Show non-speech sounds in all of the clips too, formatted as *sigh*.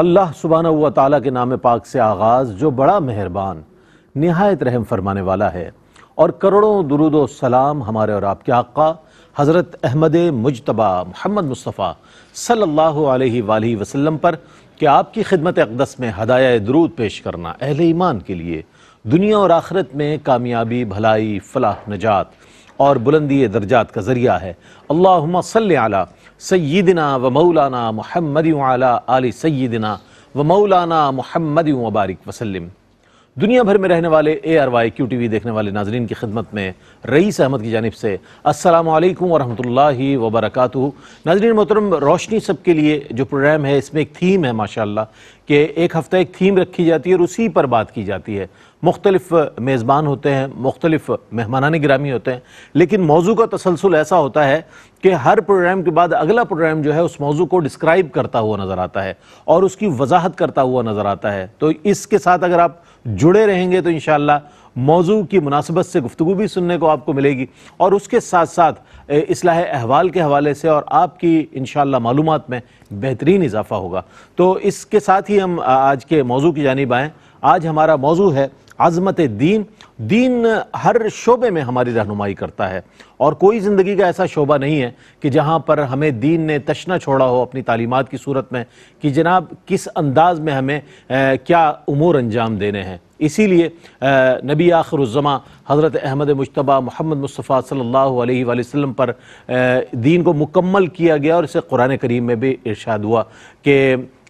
अल्लाह सुबहाना हुआ ताला के नाम पाक से आगाज़ जो बड़ा मेहरबान नहायत रहम फरमाने वाला है और करोड़ों दरुद सलाम हमारे और आपके आका हज़रत अहमद मुजतबा मोहम्मद मुस्तफ़ा सल्लल्लाहु अलैहि वसल्लम पर कि आपकी खिदमत अकदस में हदाय दरूद पेश करना अहल ईमान के लिए दुनिया और आखिरत में कामयाबी भलाई फलाह नजात और बुलंदी दर्जात का ज़रिया है अल्लाह सल्ला सैदना व मौलाना महमद आल सैदना व मौलाना महमद वबारक वसलम दुनिया भर में रहने वाले A R Y Q T V देखने वाले नाजरन की खिदमत में रईस अहमद की जानब से अस्सलाम वालेकुम वरहमतुल्लाहि वबरकत नाजरन मोहतरम रोशनी सब के लिए जो प्रोग्राम है इसमें एक थीम है माशा कि एक हफ़्ता एक थीम रखी जाती है और उसी पर बात की जाती है मुख्तलिफ मेज़बान होते हैं मुख्तलिफ मेहमानान ग्रामी होते हैं लेकिन मौजू का तसलसल ऐसा होता है कि हर प्रोग्राम के बाद अगला प्रोग्राम जो है उस मौजू को डिस्क्राइब करता हुआ नज़र आता है और उसकी वजाहत करता हुआ नज़र आता है तो इसके साथ अगर आप जुड़े रहेंगे तो इन मौजू की मुनासबत से गुफ्तु भी सुनने को आपको मिलेगी और उसके साथ साथ इसलाह अहवाल के हवाले से और आपकी इन मालूम में बेहतरीन इजाफा होगा तो इसके साथ ही हम आज के मौजू की जानब आएँ आज हमारा मौजू है आज़मत दीन दीन हर शोबे में हमारी रहनुमाई करता है और कोई ज़िंदगी का ऐसा शोबा नहीं है कि जहाँ पर हमें दीन ने तशना छोड़ा हो अपनी तालीमत की सूरत में कि जनाब किस अंदाज में हमें ए, क्या उमूर अंजाम देने हैं इसीलिए नबी आखरुज़मा हज़रत अहमद मुशतबा मोहम्मद मुस्तफ़ा अलैहि वसल्लम पर दीन को मुकम्मल किया गया और इसे कुरान करीम में भी इर्शाद हुआ कि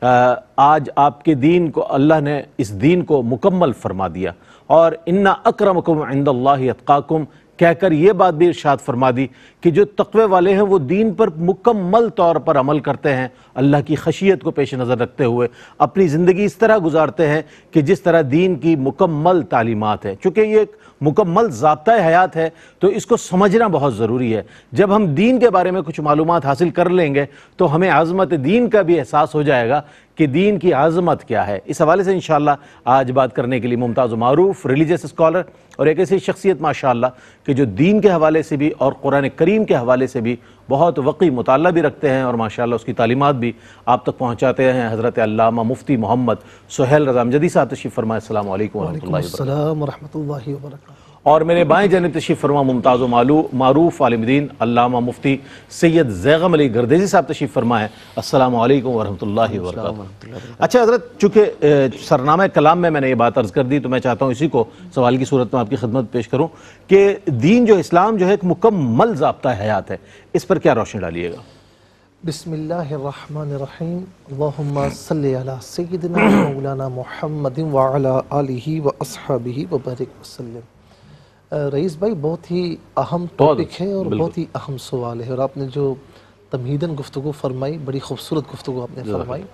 आज आपके दीन को अल्लाह ने इस दीन को मुकम्मल फरमा दिया और इन्ना अक्रमकुम इंदल्लाकाकुम कहकर यह बात भी इर्शाद फरमा दी कि जो तकवे वाले हैं वो दीन पर मुकम्मल तौर पर अमल करते हैं अल्लाह की खशियत को पेश नज़र रखते हुए अपनी ज़िंदगी इस तरह गुजारते हैं कि जिस तरह दीन की मुकम्मल तालीमत है चूँकि ये एक मुकम्मल जबता हयात है तो इसको समझना बहुत ज़रूरी है जब हम दीन के बारे में कुछ मालूम हासिल कर लेंगे तो हमें आज़मत दीन का भी एहसास हो जाएगा कि दीन की आज़मत क्या है इस हवाले से इन आज बात करने के लिए मुमताज़ मरूफ रिलीजस स्कॉलर और एक ऐसी शख्सियत माशा कि जो दीन के हवाले से भी और कुरान करीम के हवाले से भी बहुत वक़ी मुताल भी रखते हैं और माशा उसकी तालीमत भी आप तक पहुँचाते हैं हज़रत अल्लामा मुफ्ती मोहम्मद सुहेल जदी साहब तशीफ़ फरमाए असल वरम्ह वरक और मेरे बाएं जानब तशीफ फरमा मुमताज़ मालू मारूफ आलमदीन अलामा मुफ्ती सैयद जैगम अली गर्देजी साहब तशीफ फरमाए है अस्सलाम वालेकुम अच्छा हजरत चूँकि सरनामा कलाम में मैंने ये बात अर्ज़ कर दी तो मैं चाहता हूँ इसी को सवाल की सूरत में आपकी खदमत पेश करूँ कि दीन जो इस्लाम जो है एक मुकम्मल जबता हयात है इस पर क्या रोशनी डालिएगा बिसमीम मौलाना वबरक वसलम रईस भाई बहुत ही अहम टॉपिक है और बहुत ही अहम सवाल है और आपने जो तमहीदन गुफ्तु फरमाई बड़ी खूबसूरत गुफ्तु आपने फरमाई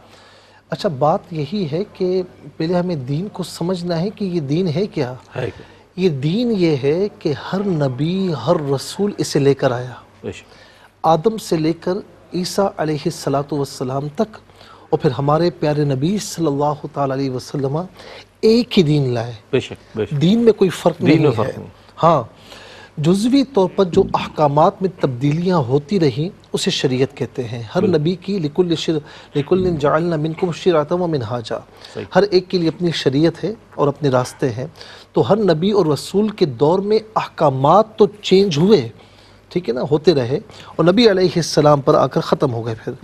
अच्छा बात यही है कि पहले हमें दीन को समझना है कि ये दीन है क्या है ये दीन ये है कि हर नबी हर रसूल इसे लेकर आया आदम से लेकर ईसा सलात वसलाम तक और फिर हमारे प्यारे नबी सल्लल्लाहु अलैहि वसल्लम एक ही दीन लाए बेशक, दीन में कोई फर्क नहीं, नहीं है हाँ जुजवी तौर पर जो अहकाम में तब्दीलियाँ होती रहीं उसे शरीयत कहते हैं हर नबी की लिकुल शिर लिकुल जालना मिनकुम शिराता व मिनहाजा हर एक के लिए अपनी शरीयत है और अपने रास्ते हैं तो हर नबी और रसूल के दौर में अहकाम तो चेंज हुए ठीक है ना होते रहे और नबी आलाम पर आकर ख़त्म हो गए फिर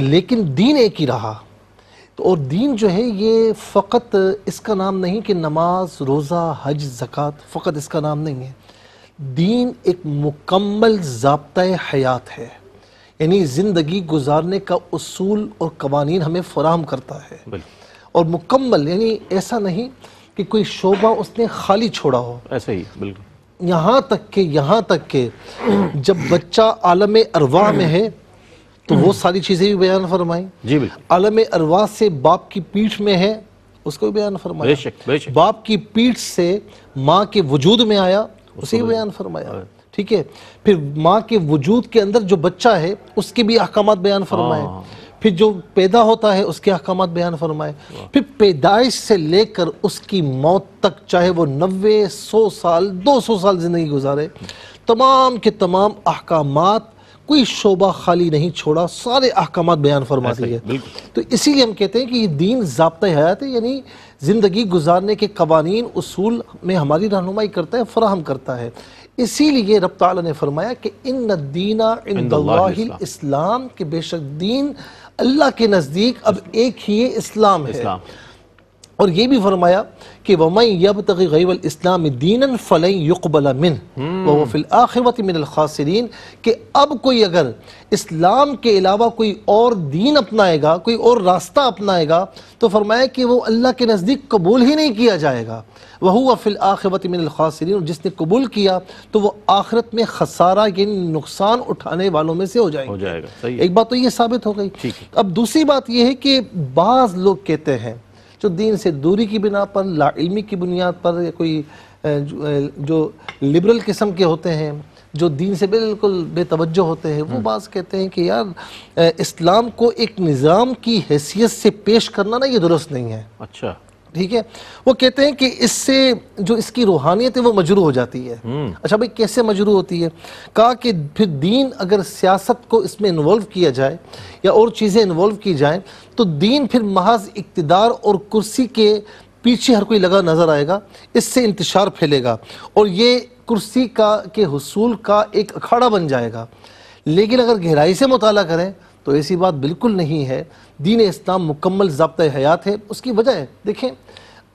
लेकिन दीन एक ही रहा तो और दीन जो है ये फ़कत इसका नाम नहीं कि नमाज रोज़ा हज ज़क़़त फ़कत इसका नाम नहीं है दीन एक मुकम्मल जबता हयात है यानी ज़िंदगी गुजारने का असूल और कवानीन हमें फराहम करता है और मुकम्मल यानी ऐसा नहीं कि कोई शोबा उसने खाली छोड़ा हो ऐसा ही बिल्कुल यहाँ तक के यहाँ तक के जब बच्चा आलम अरवाह में है तो वो सारी चीज़ें भी बयान फरमाई जी अलम अरवाज से बाप की पीठ में है उसको भी बयान फरमाया बेशक, बेशक। बाप की पीठ से माँ के वजूद में आया उसे भी बयान फरमाया हाँ। ठीक है फिर माँ के वजूद के अंदर जो बच्चा है उसके भी अहकाम बयान फरमाए हाँ। फिर जो पैदा होता है उसके अहकाम बयान फरमाए फिर पैदाइश से लेकर उसकी मौत तक चाहे वो नबे सौ साल दो सौ साल ज़िंदगी गुजारे तमाम के तमाम अहकाम कोई शोबा खाली नहीं छोड़ा सारे अहकाम बयान फरमाती है तो इसीलिए हम कहते हैं कि ये दीन जब्त हयात है यानी ज़िंदगी गुजारने के कवानीन असूल में हमारी रहनुमाई करता है फराहम करता है इसीलिए रब ने फरमाया कि इन दीना इन इस्लाम के बेशक दीन अल्लाह के नज़दीक अब एक ही इस्लाम है इस्लाम। और ये भी फरमाया कि वमई यब तक गईवल इस्लाम दीन फ़लई युकबल मिन हम्म। वफिल फिल आखिरत मिन खासरीन कि अब कोई अगर इस्लाम के अलावा कोई और दीन अपनाएगा कोई और रास्ता अपनाएगा तो फरमाया कि वो अल्लाह के नज़दीक कबूल ही नहीं किया जाएगा वह वफिल आखिरत मिन खासरीन और जिसने कबूल किया तो वह आखिरत में खसारा यानी नुकसान उठाने वालों में से हो जाएगा हो जाएगा एक बात तो ये साबित हो गई अब दूसरी बात यह है कि बाज़ लोग कहते हैं जो दीन से दूरी की बिना पर लाइलमी की बुनियाद पर कोई जो लिबरल किस्म के होते हैं जो दीन से बिल्कुल बेतवज्जो होते हैं वो हम्म। बात कहते हैं कि यार इस्लाम को एक निज़ाम की हैसियत से पेश करना ना ये दुरुस्त नहीं है अच्छा ठीक है वो कहते हैं कि इससे जो इसकी रूहानियत है वो मजरू हो जाती है हम्म। अच्छा भाई कैसे मजरू होती है कहा कि फिर दीन अगर सियासत को इसमें इन्वॉल्व किया जाए या और चीज़ें इन्वॉल्व की जाएं तो दीन फिर महज इकतदार और कुर्सी के पीछे हर कोई लगा नज़र आएगा इससे इंतशार फैलेगा और ये कुर्सी का के हसूल का एक अखाड़ा बन जाएगा लेकिन अगर गहराई से मुताला करें तो ऐसी बात बिल्कुल नहीं है दीन इस्लाम मुकम्मल जब्त हयात है उसकी वजह देखें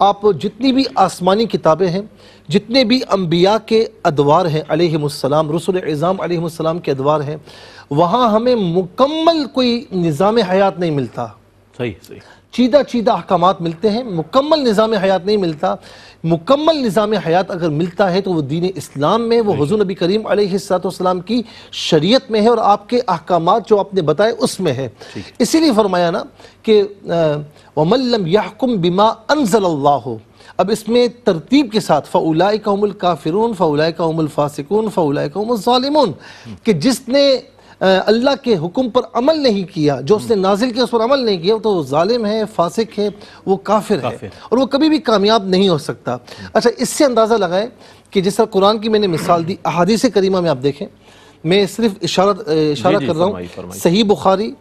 आप जितनी भी आसमानी किताबें हैं जितने भी अम्बिया के अदवार हैं अलैहिस्सलाम रसूल एज़ाम अलैहिस्सलाम के अदवार हैं वहाँ हमें मुकम्मल कोई निज़ाम हयात नहीं मिलता सही सही चीदा चीदा अहकाम मिलते हैं मुकम्मल निज़ाम हयात नहीं मिलता मुकम्मल निज़ाम हयात अगर मिलता है तो वो दीन इस्लाम में वो हजू नबी करीम अलैहिस्सलाम की शरीयत में है और आपके अहकाम जो आपने बताए उसमें है इसीलिए फरमाया ना कि वमल्लम याकुम बिमा अनजल्ला अब इसमें तरतीब के साथ फ़ौलाए कामुल काफिरून का कामुल फ़ासिकून का कामुल ालिमून कि जिसने अल्लाह के हुक्म पर अमल नहीं किया जो उसने हम्म। नाजिल किया उस पर अमल नहीं किया तो वो ालिम है फासिक है वो काफिर, काफिर है और वो कभी भी कामयाब नहीं हो सकता हम्म। अच्छा इससे अंदाज़ा लगाए कि जिस तरह कुरान की मैंने मिसाल दी अहादीस करीमा में आप देखें मैं सिर्फ इशारा इशारा कर रहा हूँ सही बुखारी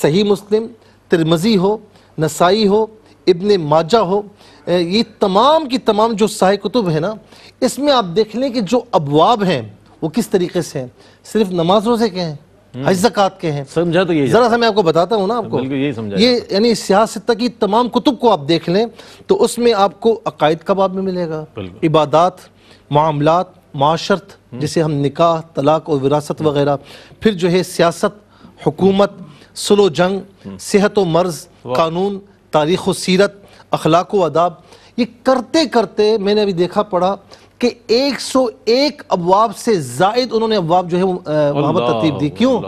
सही मुस्लिम तिरमजी हो नसाई हो इबन माजा हो ये तमाम की तमाम जो साहि कुतुब है ना इसमें आप देख लें कि जो अबवाब हैं वो किस तरीके से हैं सिर्फ नमाजों से के हैं हज जक़ात के हैं समझा तो ये ज़रा सा मैं आपको बताता हूँ ना हाँ, आपको यही समझा ये यानी सियासत की तमाम कुतुब को आप देख लें तो उसमें आपको अकायद का बाब में मिलेगा इबादत मामलात माशरत हम्म। जिसे हम निकाह तलाक और विरासत वगैरह फिर जो है सियासत हुकूमत सुलो जंग हम्म। सेहत व मर्ज कानून तारीख व सीरत अखलाक व अदाब ये करते करते मैंने अभी देखा पड़ा कि 101 अबवाब से जायद उन्होंने अबवाब जो है मोहब्बत पर तरतीब दी क्यों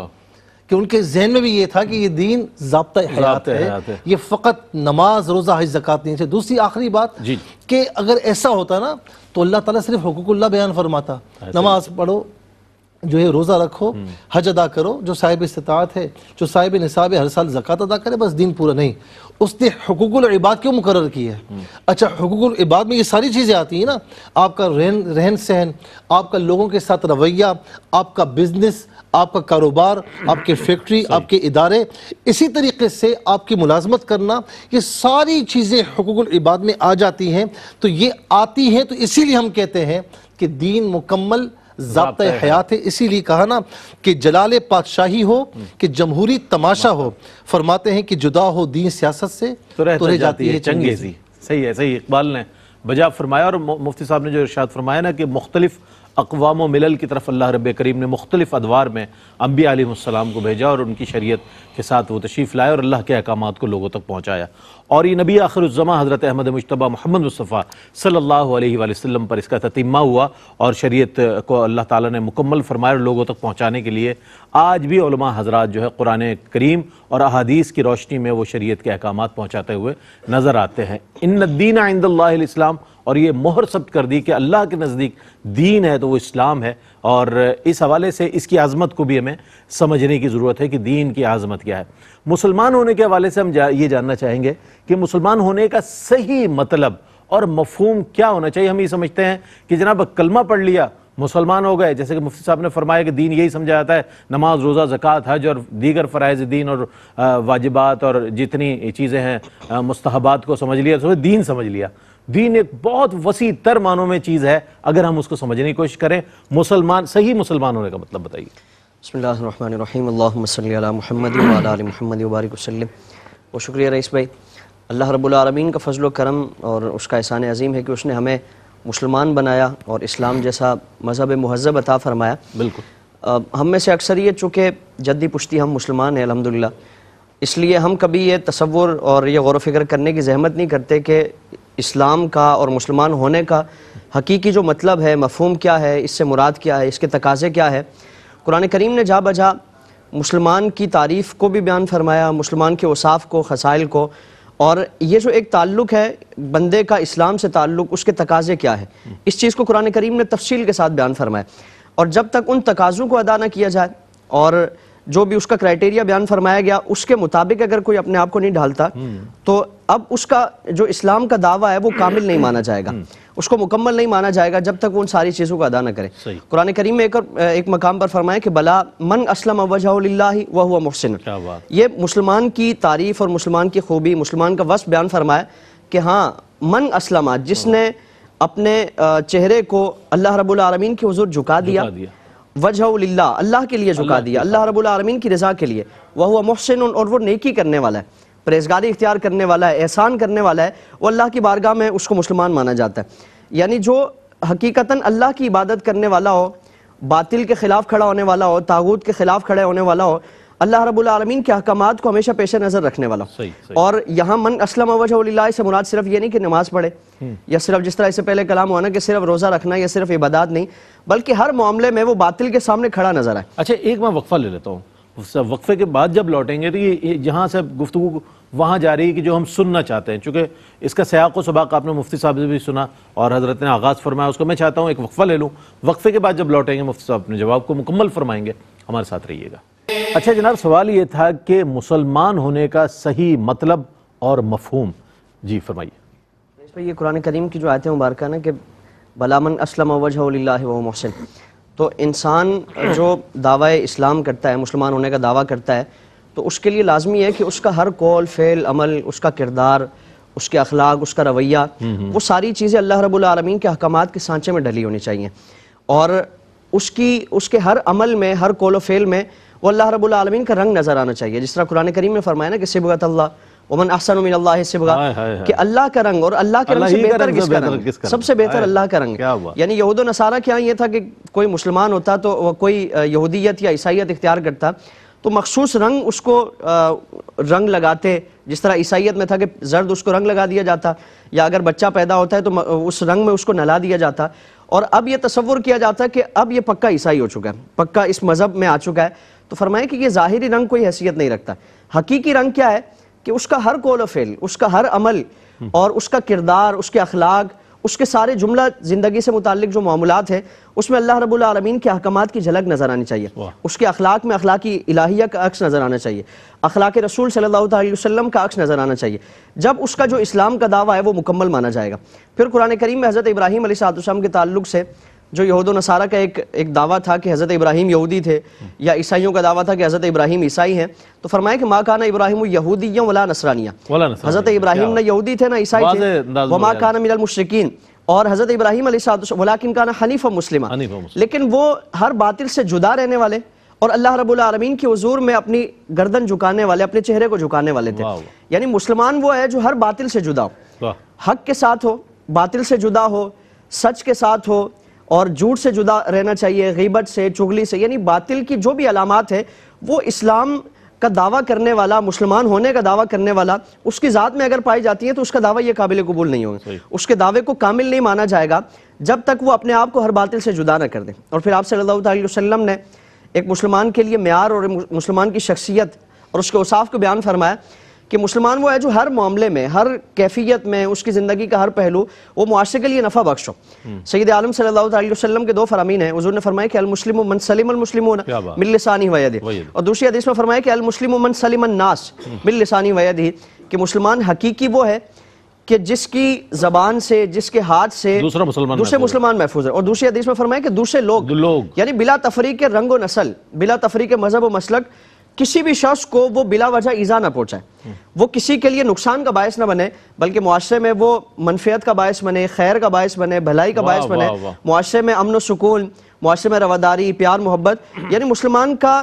कि उनके जहन में भी ये था कि ये दीन जबता हयात है, है ये फ़कत नमाज रोज़ा हज जक़ात नहीं है अच्छा, दूसरी आखिरी बात कि अगर ऐसा होता ना तो अल्लाह ताला सिर्फ हकूकुल्ला बयान फरमाता नमाज पढ़ो जो है रोज़ा रखो हम्म। हज अदा करो जो साहिब इस्तात है जो साहिब नसाब हर साल जक़ात अदा करे बस दिन पूरा नहीं उसने हकूक़ुल इबाद क्यों मुकर की है हम्म। अच्छा हकूक़ुल इबाद में ये सारी चीज़ें आती हैं ना आपका रहन रहन सहन आपका लोगों के साथ रवैया आपका बिजनेस आपका कारोबार आपके फैक्ट्री आपके इदारे इसी तरीके से आपकी मुलाजमत करना ये सारी चीज़ें हकूक़ुल इबाद में आ जाती हैं तो ये आती हैं तो इसीलिए हम कहते हैं कि दीन मुकम्मल जबत हयात है इसीलिए कहा ना कि जलाल पातशाही हो हम्म। कि जमहूरी तमाशा हो फरमाते हैं कि जुदा हो दी सियासत से तो, तो रह जाती, जाती है चंगेजी सही है सही इकबाल ने बजा फरमाया और मुफ्ती साहब ने जो इर्शाद फरमाया ना कि मुख्तलिफ अकवाम मिलल की तरफ अल्लाह रब करीम ने मुख्तलिफ अदवार में अम्बी अम्बिया को भेजा और उनकी शरीय के साथ वो तशीफ लाए और अल्लाह के अहकाम को लोगों तक पहुँचाया और ये नबी आखिर हज़रत अहमद मुशतबा मोहम्मद मुस्तफ़ा सल्ला वसम पर इसका ततिमा हुआ और शरीत को अल्लाह ताला ने मुकम्मल फरमाया लोगों तक पहुँचाने के लिए आज भी हज़रा जो है कुरान करीम और अहादीस की रोशनी में वो शरीत के अहकाम पहुँचाते हुए नज़र आते हैं इन दीन आइंदम और ये मोहर सब्त कर दी कि अल्लाह के नज़दीक दीन है तो वो इस्लाम है और इस हवाले से इसकी आज़मत को भी हमें समझने की ज़रूरत है कि दीन की आज़मत क्या है मुसलमान होने के हवाले से हम जा, ये जानना चाहेंगे कि मुसलमान होने का सही मतलब और मफहूम क्या होना चाहिए हम ये समझते हैं कि जनाब कलमा पढ़ लिया मुसलमान हो गए जैसे कि मुफ्ती साहब ने फरमाया कि दीन यही समझा जाता है नमाज रोज़ा ज़क़़त हज और दीगर फ़रज़ दीन और वाजिबात और जितनी चीज़ें हैं मुस्तहबात को समझ लिया तो दीन समझ लिया दीन एक बहुत वसी तर मानों में चीज़ है अगर हम उसको समझने की कोशिश करें मुसलमान सही मुसलमान होने का मतलब बताइए महमद वबारक वसलम बहुत शुक्रिया रईस भाई अल्लाह रबालमीन का फजल करम और उसका एहसान अजीम है कि उसने हमें मुसलमान बनाया और इस्लाम जैसा मज़हब महजब अता फ़रमाया बिल्कुल आ, हम में से अक्सर ये चूँकि जद्दी पुश्ती हम मुसलमान हैं अलहमदिल्ला इसलिए हम कभी ये तस्वुर और ये गौर फिक्र करने की जहमत नहीं करते कि इस्लाम का और मुसलमान होने का हकीकी जो मतलब है मफहम क्या है इससे मुराद क्या है इसके तकाजे क्या है कुरान करीम ने जा बजा मुसलमान की तारीफ़ को भी बयान फरमाया मुसलमान के उसाफ़ को खसाइल को और ये जो एक ताल्लुक है बंदे का इस्लाम से ताल्लुक उसके तकाजे क्या है इस चीज़ को कुरान करीम ने तफसील के साथ बयान फरमाया और जब तक उन तकाज़ों को अदा ना किया जाए और जो भी उसका क्राइटेरिया बयान फरमाया गया उसके मुताबिक अगर कोई अपने आप को नहीं ढालता हम्म। तो अब उसका जो इस्लाम का दावा है वो कामिल नहीं माना जाएगा हम्म। उसको मुकम्मल नहीं माना जाएगा जब तक वो उन सारी चीज़ों का अदा न करें कुरान करीम में एक, एक मकाम पर फरमाया कि बला मन असलम वजह वह हुआ मुफसिन ये मुसलमान की तारीफ़ और मुसलमान की खूबी मुसलमान का वस बयान फरमाया कि हाँ मन असलमा जिसने अपने चेहरे को अल्लाह रब्बुल की हजूर झुका दिया, वजह अल्लाह के लिए झुका दिया अल्लाह रब्बुल की रजा के लिए वह हुआ मुफसिन और वो नेकी करने वाला है परहेजगारी इख्तियार करने वाला है एहसान करने वाला है वो अल्लाह की बारगाह में उसको मुसलमान माना जाता है यानी जो हकीकता अल्लाह की इबादत करने वाला हो बातिल के ख़िलाफ़ खड़ा होने वाला हो तागूत के ख़िलाफ़ खड़े होने वाला हो अल्लाह रब्बुल आलमीन के अहकाम को हमेशा पेश नज़र रखने वाला सही, सही। और यहाँ मन असलम वजह से मुराद सिर्फ ये नहीं कि नमाज पढ़े हम्म। या सिर्फ जिस तरह इससे पहले कलाम हुआ ना कि सिर्फ रोज़ा रखना या सिर्फ इबादत नहीं बल्कि हर मामले में वो बातिल के सामने खड़ा नजर आए अच्छा एक मैं वक्फ़ा ले लेता हूँ वक्फे के बाद जब लौटेंगे तो ये जहाँ से गुफ्तु वहाँ जा रही है कि जो हम सुनना चाहते हैं चूँकि इसका सयाक व सबाक आपने मुफ्ती साहब से भी सुना और हज़रत ने आगाज़ फरमाया उसको मैं चाहता हूँ एक वक्फ़ा ले लूँ वक्फ़े के बाद जब लौटेंगे मुफ्ती साहब अपने जवाब को मुकम्मल फरमाएंगे हमारे साथ रहिएगा अच्छा जनाब सवाल ये था कि मुसलमान होने का सही मतलब और मफहूम जी फरमाइए ये कुरान करीम की जो आयतें मुबारक ना कि बलामन असलम वजह मोहसिन तो इंसान जो दावा इस्लाम करता है मुसलमान होने का दावा करता है तो उसके लिए लाजमी है कि उसका हर कौल फेल अमल उसका किरदार उसके अखलाक उसका रवैया हम्म, हम्म। वो सारी चीज़ें अल्लाह रबालमीन के अहकाम के सांचे में डली होनी चाहिए और उसकी उसके हर अमल में हर कौल फेल में वो अल्लाह रबालमीन का रंग नज़र आना चाहिए जिस तरह कुरान करीम में फरमाया ना कि सिबगत अल्लाह वमन अहसन मिन अल्लाह से बगा कि अल्लाह का रंग और अल्लाह के रंग से बेहतर तो किसका रंग सबसे बेहतर अल्लाह का रंग यानी यहूद नसारा के यहाँ ये था कि कोई मुसलमान होता तो वह कोई यहूदियत या ईसाइत इख्तियार करता तो मखसूस रंग उसको रंग लगाते जिस तरह ईसाइत में था कि जर्द उसको रंग लगा दिया जाता या अगर बच्चा पैदा होता है तो उस रंग में उसको नला दिया जाता और अब यह तस्वुर किया जाता है कि अब ये पक्का ईसाई हो चुका है पक्का इस मज़हब में आ चुका है तो फरमाए कि यह ज़ाहरी रंग कोई हैसियत नहीं रखता हकीकी रंग क्या है कि उसका हर कौल फेल उसका हर अमल और उसका किरदार उसके अखलाक उसके सारे जुमला ज़िंदगी से मुतक जो मामूलत हैं उसमें अल्लाह रबालमीन के अहकाम की झलक नज़र आनी चाहिए उसके अखलाक में अखलाक इलाहिया का अक्स नज़र आना चाहिए अखलाक रसूल सल्ला का अक्स नज़र आना चाहिए जब उसका जो इस्लाम का दावा है वो मुकम्मल माना जाएगा फिर कुरान करीम में हज़रत इब्राहिम साम के तल्ल से जो यहूद नसारा का एक एक दावा था कि हज़रत इब्राहिम यहूदी थे या ईसाइयों का दावा था कि हज़रत इब्राहिम ईसाई हैं तो फरमाया कि माँ काना इब्राहिम या वला नसरानिया हज़रत इब्राहिम ना यहूदी थे ना ईसाई थे वमा काना मिनल मुश्रकिन और हज़रत इब्राहिम वलाकिन काना हनीफ मुस्लिम लेकिन वो हर बातिल से जुदा रहने वाले और अल्लाह रबालमीन के हजूर में अपनी गर्दन झुकाने वाले अपने चेहरे को झुकाने वाले थे यानी मुसलमान वो है जो हर बातिल से जुदा हो हक के साथ हो बातिल से जुदा हो सच के साथ हो और झूठ से जुदा रहना चाहिए गीबत से चुगली से यानी बातिल की जो भी अलामत है वो इस्लाम का दावा करने वाला मुसलमान होने का दावा करने वाला उसकी ज़ात में अगर पाई जाती है तो उसका दावा ये काबिल कबूल नहीं होगा उसके दावे को कामिल नहीं माना जाएगा जब तक वो अपने आप को हर बातिल से जुदा ना कर दे और फिर आप सल्लाम ने एक मुसलमान के लिए मैार और मुसलमान की शख्सियत और उसके उसाफ को बयान फरमाया कि मुसलमान वो है जो हर मामले में हर कैफियत में उसकी ज़िंदगी का हर पहलू वो मुआरे के लिए नफ़ा बख्श हो हम्म। सैद आलम सल्लाम के दो फरामीन है हजूर ने फरमाया कि अलमुसलिम मन सलीम अलमुसलिम मिलसानी वैद और दूसरी हदीस में फरमाया कि अलमुसलिम मन सलीम नास हम्म। मिलसानी वैद कि मुसलमान हकीकी वो है कि जिसकी जबान से जिसके हाथ से दूसरा मुसलमान दूसरे मुसलमान महफूज है और दूसरी हदीस में फरमाया कि दूसरे लोग लोग यानी बिला तफरी के रंग व नस्ल बिला तफरी के मजहब व मसलक किसी भी शख्स को वो बिला वजह ईजा ना पहुंचाए वो किसी के लिए नुकसान का बायस ना बने बल्कि मुआरे में वो मनफियत का बायस बने खैर का बायस बने भलाई का बायस बने मुआरे में अमन सुकून मुआरे में रवादारी प्यार मोहब्बत यानी मुसलमान का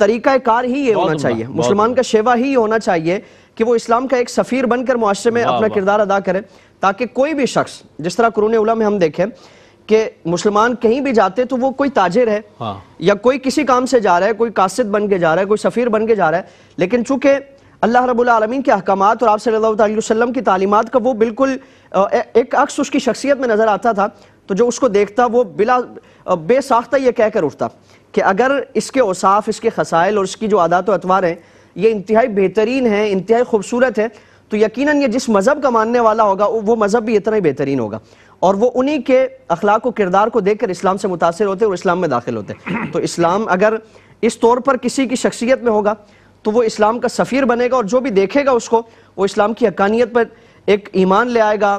तरीका कार ही ये होना चाहिए मुसलमान का शेवा ही होना चाहिए कि वो इस्लाम का एक सफ़ीर बनकर मुआरे में अपना किरदार अदा करे ताकि कोई भी शख्स जिस तरह कुरून उला में हम देखें कि मुसलमान कहीं भी जाते तो वो कोई ताजिर है हाँ। या कोई किसी काम से जा रहा है कोई कासिद बन के जा रहा है कोई सफ़ीर बन के जा रहा है लेकिन चूंकि अल्लाह रबालमीन के अहकाम और आप सल्लल्लाहु अलैहि वसल्लम की तालीमत का वो बिल्कुल एक अक्स उसकी शख्सियत में नज़र आता था तो जो उसको देखता वो बिला बेसाख्ता ये कहकर उठता कि अगर इसके औसाफ इसके खसाइल और इसकी जो आदात अतवार हैं ये इंतहाई बेहतरीन है इंतहाई खूबसूरत है तो यकीनन ये जिस मज़हब का मानने वाला होगा वो मज़हब भी इतना ही बेहतरीन होगा और वो उन्हीं के अखलाक व किरदार को देखकर इस्लाम से मुतासर होते और इस्लाम में दाखिल होते तो इस्लाम अगर इस तौर पर किसी की शख्सियत में होगा तो वो इस्लाम का सफ़ीर बनेगा और जो भी देखेगा उसको वो इस्लाम की हकानियत पर एक ईमान ले आएगा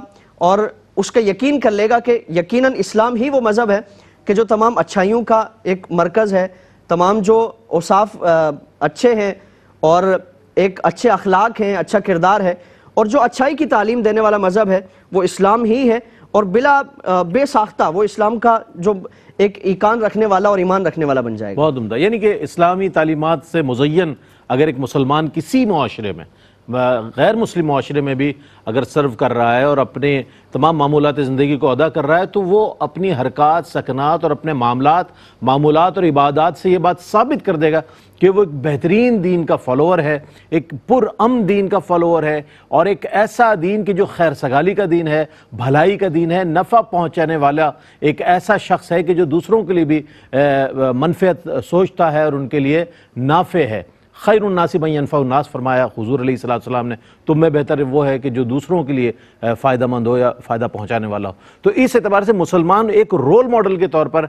और उसका यकीन कर लेगा कि यकीन इस्लाम ही वो मज़हब है कि जो तमाम अच्छाइयों का एक मरकज़ है तमाम जो उसाफ अच्छे हैं और एक अच्छे अखलाक हैं अच्छा किरदार है और जो अच्छाई की तालीम देने वाला मज़हब है वो इस्लाम ही है और बिला बेसाख्ता वो इस्लाम का जो एक ईकान रखने वाला और ईमान रखने वाला बन जाएगा बहुत उमदा यानी कि इस्लामी तालीमत से मुजयन अगर एक मुसलमान किसी माशरे में गैर मुस्लिम माशरे में भी अगर सर्व कर रहा है और अपने तमाम मामूलत ज़िंदगी को अदा कर रहा है तो वो अपनी हरकत सकनात और अपने मामला मामूलत और इबादत से ये बात साबित कर देगा कि वो एक बेहतरीन दीन का फॉलोअर है एक पुरम दीन का फॉलोअर है और एक ऐसा दीन कि जो खैर सगाली का दीन है भलाई का दीन है नफ़ा पहुंचाने वाला एक ऐसा शख्स है कि जो दूसरों के लिए भी मनफियत सोचता है और उनके लिए नाफे है खैर नासिबा फरमाया हजूर सलाम ने तो मैं बेहतर वो है कि जो दूसरों के लिए फ़ायदा मंद हो या फ़ायदा पहुँचाने वाला हो तो इस एतबार से मुसलमान एक रोल मॉडल के तौर पर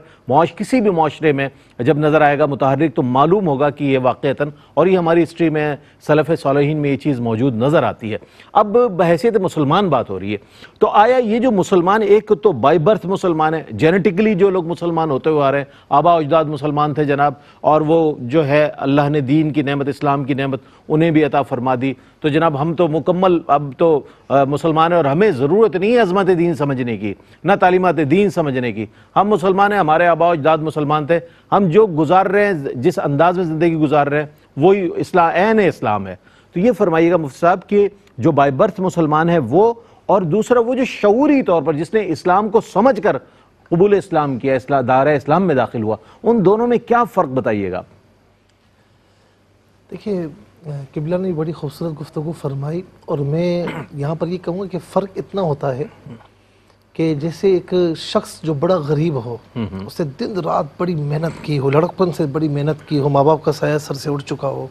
किसी भी माशरे में जब नज़र आएगा मुतहरिक तो मालूम होगा कि ये वाक़ता और ये हमारी हिस्ट्री में सलफ़ सालहीन में ये चीज़ मौजूद नज़र आती है अब बहसीत मुसलमान बात हो रही है तो आया ये जो मुसलमान एक तो बाई बर्थ मुसलमान है जेनेटिकली जो लोग मुसलमान होते हुए आ रहे हैं आबा अजदाद मुसलमान थे जनाब और वो जो है अल्लाह ने दीन की नमत इस्लाम की नमत उन्हें भी अता फरमा दी तो जनाब हम तो मुकम्मल अब तो मुसलमान हैं और हमें ज़रूरत नहीं है अजमत दीन समझने की ना तालीमत दीन समझने की हम मुसलमान हैं हमारे आबा अजदाद मुसलमान थे हम जो गुजार रहे हैं जिस अंदाज में ज़िंदगी गुजार रहे हैं वही इस्लाम एन इस्लाम है तो ये फरमाइएगा मुफ्त साहब कि जो बाई बर्थ मुसलमान है वो और दूसरा वो जो शूरी तौर पर जिसने इस्लाम को समझ कर कबूल इस्लाम किया इस्ला दायरा इस्लाम में दाखिल हुआ उन दोनों में क्या फ़र्क बताइएगा देखिए किबला ने बड़ी खूबसूरत गुफ्तु फरमाई और मैं यहाँ पर ये यह कहूँगा कि फ़र्क इतना होता है कि जैसे एक शख्स जो बड़ा गरीब हो हम्म, हम्म। उसने दिन रात बड़ी मेहनत की हो लड़कपन से बड़ी मेहनत की हो माँ बाप का साया सर से उड़ चुका हो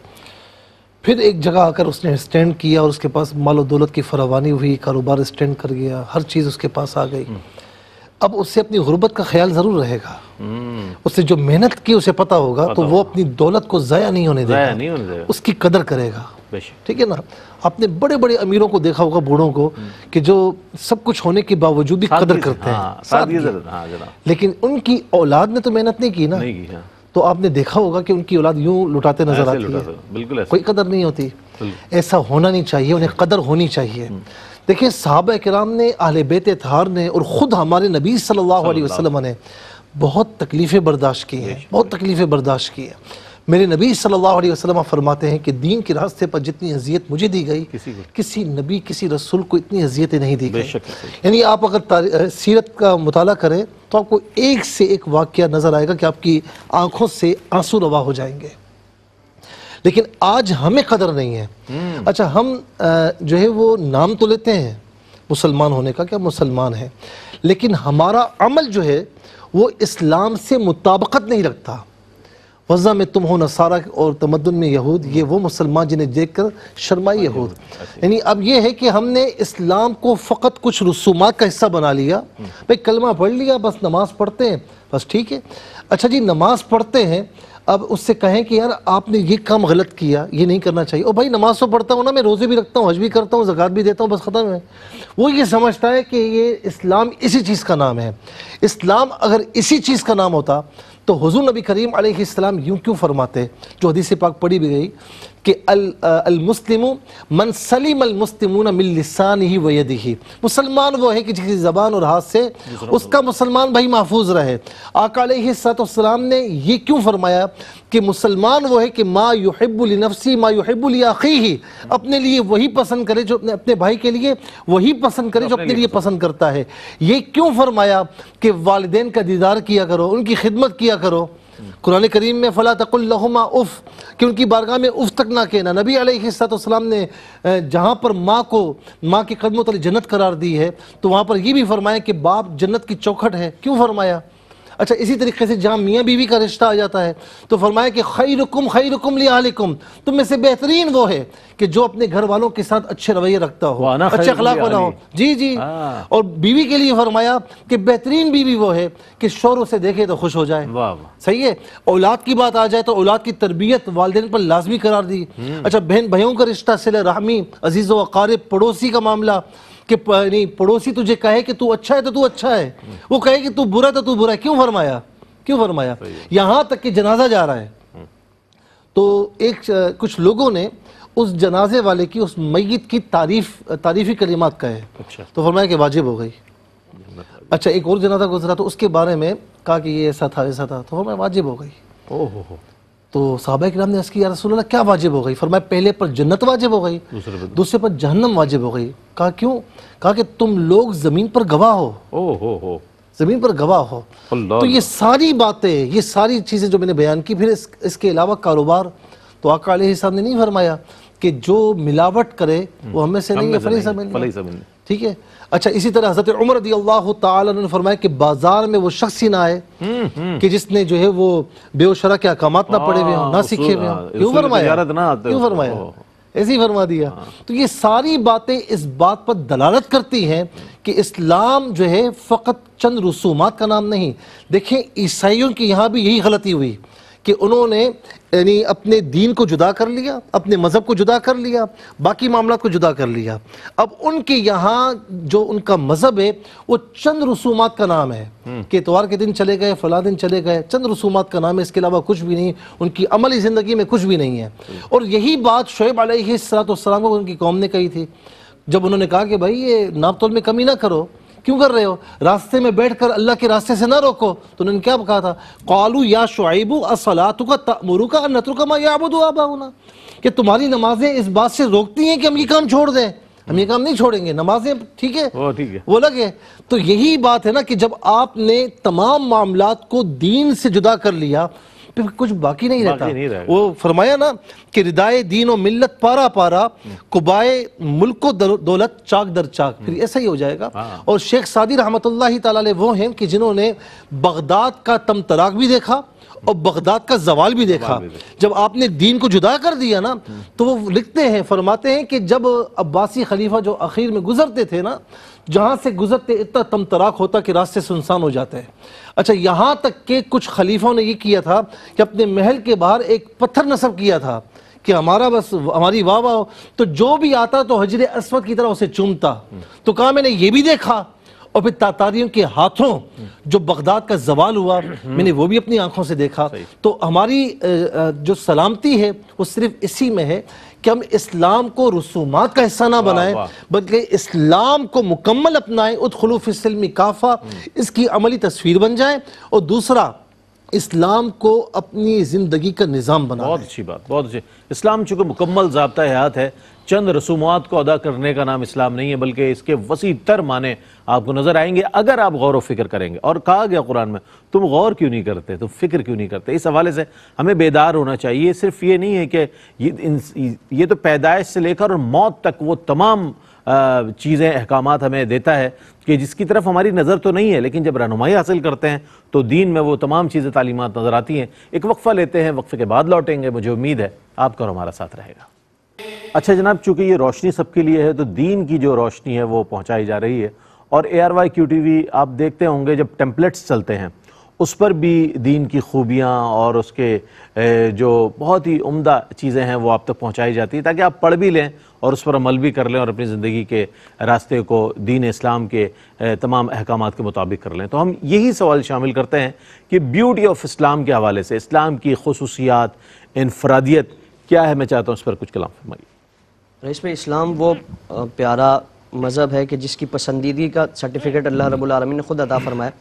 फिर एक जगह आकर उसने स्टैंड किया और उसके पास मालो दौलत की फरावानी हुई कारोबार स्टैंड कर गया हर चीज़ उसके पास आ गई हम्म। अब उससे अपनी गुर्बत का ख्याल ज़रूर रहेगा हम्म। उससे जो मेहनत की उसे पता होगा पता तो वो अपनी दौलत को जया नहीं होने देगा नहीं होने देगा उसकी कदर करेगा ठीक है ना आपने बड़े बड़े अमीरों को देखा होगा बूढ़ों को हम्म। कि जो सब कुछ होने के बावजूद भी कदर करते हैं हाँ, हाँ, लेकिन उनकी औलाद ने तो मेहनत नहीं की ना हाँ। तो आपने देखा होगा कि उनकी औलाद यूं लुटाते नजर आती है बिल्कुल कोई कदर नहीं होती ऐसा होना नहीं चाहिए उन्हें कदर होनी चाहिए हम्म। देखिए साहब कराम ने अहल बेत थार ने और ख़ुद हमारे नबी सल्लल्लाहु अलैहि वसल्लम ने बहुत तकलीफ़ें बर्दाश्त की हैं बहुत तकलीफ़ें बर्दाश्त की हैं मेरे नबी सल्लल्लाहु अलैहि वसल्लम फरमाते हैं कि दीन के रास्ते पर जितनी अजियत मुझे दी गई किसी, किसी नबी किसी रसूल को इतनी अजियतें नहीं दी गई यानी आप अगर सीरत का मुताला करें तो आपको एक से एक वाक्य नज़र आएगा कि आपकी आंखों से आंसू रवा हो जाएंगे लेकिन आज हमें कदर नहीं है हम्म। अच्छा हम जो है वो नाम तो लेते हैं मुसलमान होने का क्या मुसलमान है लेकिन हमारा अमल जो है वो इस्लाम से मुताबकत नहीं रखता वजह में तुम हो नसारा और तमदन में यहूद ये वो मुसलमान जिन्हें देख कर शर्मा यहूद यानी अब ये है कि हमने इस्लाम को फ़कत कुछ रसूमा का हिस्सा बना लिया भाई कलमा पढ़ लिया बस नमाज़ पढ़ते हैं बस ठीक है अच्छा जी नमाज़ पढ़ते हैं अब उससे कहें कि यार आपने ये काम गलत किया ये नहीं करना चाहिए और भाई नमाज तो पढ़ता हूँ ना मैं रोज़े भी रखता हूँ हज भी करता हूँ ज़क़़त भी देता हूँ बस ख़त्म है वो ये समझता है कि ये इस्लाम इसी चीज़ का नाम है इस्लाम अगर इसी चीज़ का नाम होता तो हुजूर नबी करीम अलैहिस्सलाम यूं क्यों फरमाते जो हदीस पाक पढ़ी भी गई कि अल अल मुस्लिम मन सलीम अल मुस्लिमून मिल लिसान ही वयद ही मुसलमान वो है कि जिसकी ज़बान और हाथ से उसका मुसलमान भाई महफूज रहे आका सलाम ने यह क्यों फरमाया कि मुसलमान वो है कि माँ युहबुल नफसी माँ युहबुल आखी ही अपने लिए वही पसंद करे जो अपने अपने भाई के लिए वही पसंद करे जो अपने लिए पसंद करता है ये क्यों फरमाया कि वालदेन का दीदार किया करो उनकी खिदमत किया करो कुरान करीम में फ़ला तकुल्लहुमा उफ़ कि उनकी बारगाह में उफ़ तक ना कहना नबी अलैहिस्सलाम ने जहाँ पर माँ को माँ के कदमों तले जन्नत करार दी है तो वहाँ पर ये भी फरमाया कि बाप जन्नत की चौखट है क्यों फरमाया अच्छा इसी तरीके से जहाँ मियाँ बीवी का रिश्ता आ जाता है तो फरमाया कि खैरकुम खैरकुम लियालिकुम तुम में से बेहतरीन वो है कि जो अपने घर वालों के साथ अच्छे रवैये रखता हो अच्छे अखलाक वाला हो जी जी हाँ। और बीवी के लिए फरमाया कि बेहतरीन बीवी वो है कि शोर उसे देखे तो खुश हो जाए सही है औलाद की बात आ जाए तो औलाद की तरबियत वालदेन पर लाजमी करार दी हम्म। अच्छा बहन भाइयों का रिश्ता सिल रहमी अजीज़ व अकारब पड़ोसी का मामला कि नहीं पड़ोसी तुझे कहे कि तू अच्छा है तो तू अच्छा है वो कहे कि तू बुरा तो तू बुरा है क्यों फरमाया क्यों फरमाया यहां तक कि जनाजा जा रहा है हम्म। तो एक कुछ लोगों ने उस जनाजे वाले की उस मैत की तारीफ तारीफी कलिमात कहे अच्छा। तो फरमाया कि वाजिब हो गई अच्छा एक और जनाजा गुजरा तो उसके बारे में कहा कि ये ऐसा था ऐसा था तो फरमाया वाजिब हो गई ओहो तो साहबा कराम ने इसकी रसूल क्या वाजिब हो गई फरमाए पहले पर जन्नत वाजिब हो गई दूसरे पर जहन्नम वाजिब हो गई कहा क्यों कहा कि तुम लोग ज़मीन पर गवाह हो ओ हो हो ज़मीन पर गवाह हो तो ये सारी बातें ये सारी चीज़ें जो मैंने बयान की फिर इस, इसके अलावा कारोबार तो आका साहब ने नहीं फरमाया कि जो मिलावट करे वो हम्म। हमें से नहीं है ठीक है अच्छा इसी तरह हजरत उमर रदी अल्लाह ने फरमाया कि बाजार में वो शख्स ही ना आए हम्म, हम्म। कि जिसने जो है वो बेवशरा के अहकाम ना पड़े हुए हों ना सीखे हुए हों क्यों फरमाया क्यों फरमाया ऐसे ही फरमा दिया हाँ। तो ये सारी बातें इस बात पर दलालत करती हैं कि इस्लाम जो है फ़कत चंद रसूमात का नाम नहीं देखें ईसाइयों की यहाँ भी यही गलती हुई कि उन्होंने यानी अपने दीन को जुदा कर लिया अपने मज़हब को जुदा कर लिया बाकी मामला को जुदा कर लिया अब उनके यहाँ जो उनका मज़हब है वो चंद रसूमात का नाम है हम्म। कि इतवार के दिन चले गए फला दिन चले गए चंद रसूमात का नाम है इसके अलावा कुछ भी नहीं उनकी अमली ज़िंदगी में कुछ भी नहीं है हम्म। और यही बात शुएब अलैहिस्सलाम को उनकी कौम ने कही थी जब उन्होंने कहा कि भाई ये नापतोल में कमी ना करो क्यों कर रहे हो रास्ते में बैठ कर अल्लाह के रास्ते से ना रोको तो उन्होंने क्या कहा था कौलू या शुआबू असलातु का तमरू का नतरू का मायाबुद आबा होना कि तुम्हारी नमाजें इस बात से रोकती हैं कि हम ये काम छोड़ दें हम ये काम नहीं छोड़ेंगे नमाजें ठीक है वो ठीक है वो लगे तो यही बात है ना कि जब आपने तमाम मामला को दीन से जुदा कर लिया फिर कुछ बाकी नहीं बाकी रहता नहीं वो फरमाया ना कि रिदाए दीन और मिल्लत पारा पारा कुबाए मुल्क दौलत चाक दर चाक फिर ऐसा ही हो जाएगा हाँ। और शेख सादी रहमत ताल वो हैं कि जिन्होंने बगदाद का तम तराक भी देखा और बगदाद का जवाल भी देखा जब आपने दीन को जुदा कर दिया ना तो वो लिखते हैं फरमाते हैं कि जब अब्बासी खलीफा जो आखिर में गुजरते थे ना जहां से गुजरते इतना तम तराक होता कि रास्ते सुनसान हो जाते हैं अच्छा यहां तक के कुछ खलीफों ने यह किया था कि अपने महल के बाहर एक पत्थर नस्ब किया था कि हमारा बस हमारी वाह वाह तो जो भी आता तो हजर असमत की तरह उसे चूमता तो कहा मैंने ये भी देखा और फिर तातारियों के हाथों जो बगदाद का जवाल हुआ मैंने वो भी अपनी आंखों से देखा तो हमारी जो सलामती है वो सिर्फ इसी में है कि हम इस्लाम को रसूमात का हिस्सा ना बनाएं बल्कि इस्लाम को मुकम्मल अपनाएं उदखलूफ़िसलमी काफ़ा इसकी अमली तस्वीर बन जाए और दूसरा इस्लाम को अपनी ज़िंदगी का निज़ाम बना बहुत अच्छी बात बहुत अच्छी इस्लाम चूंकि मुकम्मल जबता हयात है चंद रसूमात को अदा करने का नाम इस्लाम नहीं है बल्कि इसके वसी तर माने आपको नज़र आएंगे अगर आप गौर व फिक्र करेंगे और कहा गया कुरान में तुम गौर क्यों नहीं करते तुम फिक्र क्यों नहीं करते इस हवाले से हमें बेदार होना चाहिए सिर्फ ये नहीं है कि ये ये तो पैदाइश से लेकर और मौत तक वो तमाम चीज़ें अहकाम हमें देता है कि जिसकी तरफ हमारी नज़र तो नहीं है लेकिन जब रहनुमाई हासिल करते हैं तो दीन में वो तमाम चीज़ें तालीमत नज़र आती हैं एक वक्फ़ा लेते हैं वक्फ़े के बाद लौटेंगे मुझे उम्मीद है आपका और हमारा साथ रहेगा अच्छा जनाब चूंकि ये रोशनी सबके लिए है तो दीन की जो रोशनी है वो पहुंचाई जा रही है और A R Y Q T V आप देखते होंगे जब टेम्पलेट्स चलते हैं उस पर भी दीन की खूबियाँ और उसके जो बहुत ही उम्दा चीज़ें हैं वो आप तक पहुँचाई जाती है ताकि आप पढ़ भी लें और उस पर अमल भी कर लें और अपनी ज़िंदगी के रास्ते को दीन इस्लाम के तमाम अहकाम के मुताबिक कर लें तो हम यही सवाल शामिल करते हैं कि ब्यूटी ऑफ इस्लाम के हवाले से इस्लाम की खसूसियात इनफरादियत क्या है मैं चाहता हूँ इस पर कुछ कलाम फरमाइए रईस में इस्लाम वो प्यारा मज़हब है कि जिसकी पसंदीदगी का सर्टिफिकेट अल्लाह रबालमीन ने खुद अदा फरमाया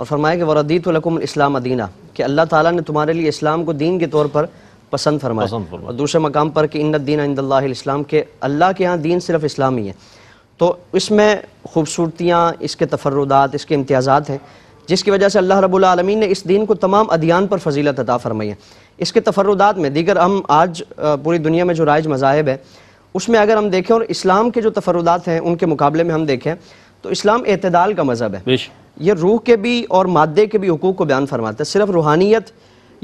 और फरमाया कि वरदीत लकुम इस्लाम अदीना कि अल्लाह ताला ने तुम्हारे लिए इस्लाम को दीन के तौर पर पसंद फरमाया और दूसरे मकाम पर कि इन दीन इंदल्लाम के अल्लाह के यहाँ दीन सिर्फ इस्लाम ही है तो इसमें खूबसूरतियाँ इसके तफरदात इसके इम्तियाज़ात हैं जिसकी वजह से अल्लाह रबालमीन ने इस दीन को तमाम अदियान पर फजीलत अदा फरमाई है इसके तफरदात में दीगर हम आज पूरी दुनिया में जो राइज मज़ाहब है उसमें अगर हम देखें और इस्लाम के जो तफरदात हैं उनके मुकाबले में हम देखें तो इस्लाम अतदाल का मज़हब है ये रूह के भी और मादे के भी हकूक़ को बयान फरमाता है सिर्फ रूहानियत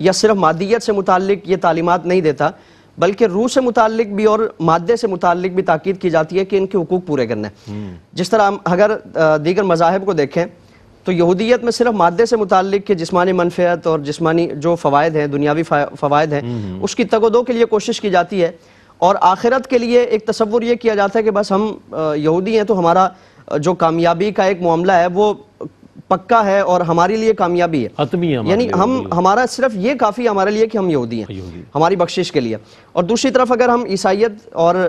या सिर्फ मादियत से मुतक ये तालीमत नहीं देता बल्कि रूह से मुतक भी और मादे से मुतक भी ताक़द की जाती है कि इनके हकूक़ पूरे करने हम्म। जिस तरह हम अगर दीगर मज़ाहब को देखें तो यहूदियत में सिर्फ मादे से मुतक के जिसमानी मनफियत और जिसमानी जो फवायद हैं दुनियावी फवायद हैं हम्म, हम्म। उसकी तगोदो के लिए कोशिश की जाती है और आखिरत के लिए एक तस्वुर यह किया जाता है कि बस हम यहूदी हैं तो हमारा जो कामयाबी का एक मामला है वो पक्का है और हमारे लिए कामयाबी है यानी हम हमारा सिर्फ ये काफ़ी हमारे लिए कि हम यहूदी हैं हमारी बख्शिश के लिए और दूसरी तरफ अगर हम ईसाइत और